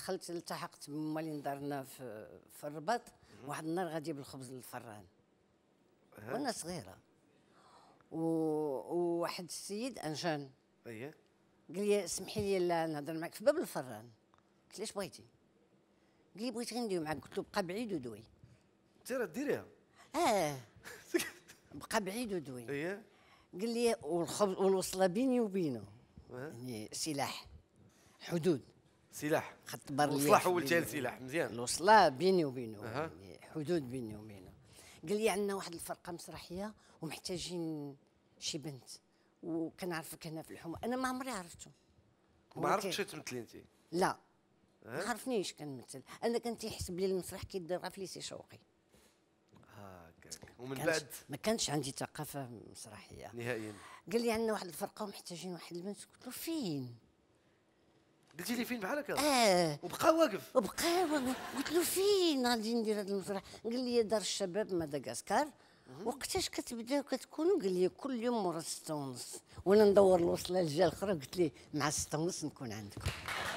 دخلت التحقت بموالين دارنا في في الرباط واحد النهار غادي بالخبز للفران وانا صغيره و... وواحد السيد انجان اييه قال لي سمحي لي لا نهضر معك في باب الفران قلت ليش بغيتي قال لي بغيت غير ندوي معك قلت له بقى بعيد ودوي انت راه ديريها اه بقى بعيد ودوي أيه. قال لي والخبز والوصله بيني وبينه يعني سلاح حدود سلاح خط بر الوصلاح هو الجهه سلاح مزيان الوصله بيني وبينه أه. يعني حدود بيني وبينه قال لي عندنا واحد الفرقه مسرحيه ومحتاجين شي بنت وكنعرفك هنا في الحومه انا ما عمري عرفته ما عرفتش تمثلي انت لا أه؟ ما عرفنيش كنمثل انا كان يحسب لي المسرح كيدير في ليسي شوقي آه ومن بعد ما كانش عندي ثقافه مسرحيه نهائيا قال لي عندنا واحد الفرقه ومحتاجين واحد البنت قلت له فين قلتي لي فين بحال هكا اه وبقى واقف وبقى واقف قلت له فين غادي ندير هذا المسرح قال لي دار الشباب مدغشقر وقتاش كتبداو كتكونوا قال لي كل يوم مورا 6 ونص وانا ندور الوصله للجهه الاخرى قلت لي مع 6 ونص نكون عندكم